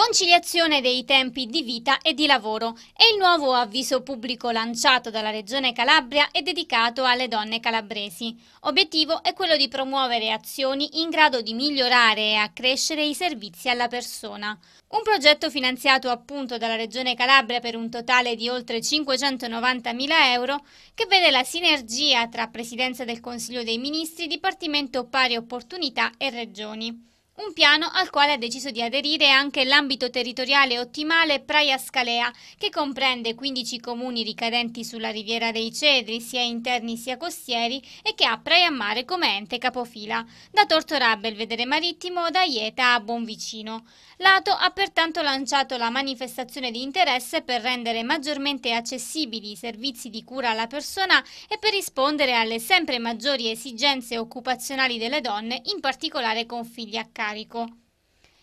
Conciliazione dei tempi di vita e di lavoro è il nuovo avviso pubblico lanciato dalla Regione Calabria e dedicato alle donne calabresi. Obiettivo è quello di promuovere azioni in grado di migliorare e accrescere i servizi alla persona. Un progetto finanziato appunto dalla Regione Calabria per un totale di oltre 590.000 euro che vede la sinergia tra Presidenza del Consiglio dei Ministri, Dipartimento Pari Opportunità e Regioni. Un piano al quale ha deciso di aderire anche l'ambito territoriale ottimale Praia Scalea, che comprende 15 comuni ricadenti sulla riviera dei Cedri, sia interni sia costieri, e che ha Praia Mare come ente capofila, da Tortorabbe il vedere marittimo, da Ieta a Buonvicino. Lato ha pertanto lanciato la manifestazione di interesse per rendere maggiormente accessibili i servizi di cura alla persona e per rispondere alle sempre maggiori esigenze occupazionali delle donne, in particolare con figli a casa carico.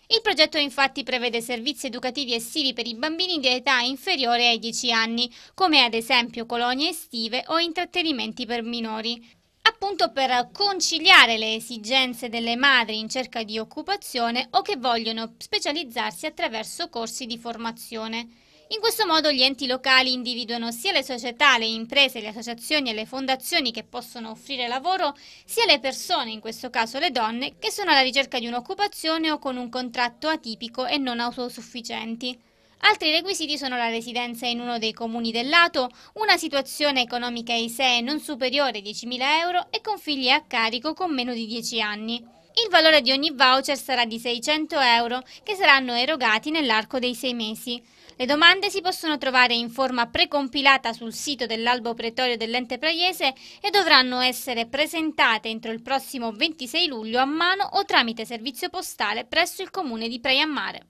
Il progetto infatti prevede servizi educativi estivi per i bambini di età inferiore ai 10 anni, come ad esempio colonie estive o intrattenimenti per minori appunto per conciliare le esigenze delle madri in cerca di occupazione o che vogliono specializzarsi attraverso corsi di formazione. In questo modo gli enti locali individuano sia le società, le imprese, le associazioni e le fondazioni che possono offrire lavoro, sia le persone, in questo caso le donne, che sono alla ricerca di un'occupazione o con un contratto atipico e non autosufficienti. Altri requisiti sono la residenza in uno dei comuni del lato, una situazione economica ISEE non superiore ai 10.000 euro e con figli a carico con meno di 10 anni. Il valore di ogni voucher sarà di 600 euro che saranno erogati nell'arco dei sei mesi. Le domande si possono trovare in forma precompilata sul sito dell'albo pretorio dell'ente praiese e dovranno essere presentate entro il prossimo 26 luglio a mano o tramite servizio postale presso il comune di Praia Mare.